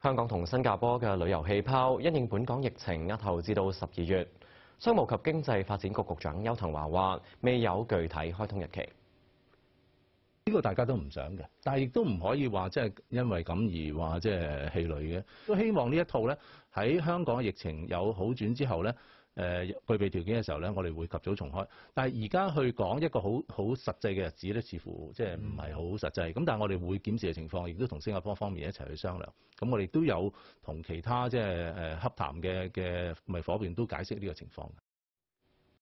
香港同新加坡嘅旅遊氣泡因應本港疫情押後至到十二月，商務及經濟發展局局長邱騰華話：未有具體開通日期。呢個大家都唔想嘅，但亦都唔可以話即係因為咁而話即係氣餒嘅。都希望呢一套咧喺香港疫情有好轉之後咧，誒具備條件嘅時候咧，我哋會及早重開。但係而家去講一個好好實際嘅日子咧，似乎即係唔係好實際。咁但係我哋會檢視情況，亦都同新加坡方面一齊去商量。咁我哋都有同其他即係誒洽談嘅嘅咪伙伴都解釋呢個情況。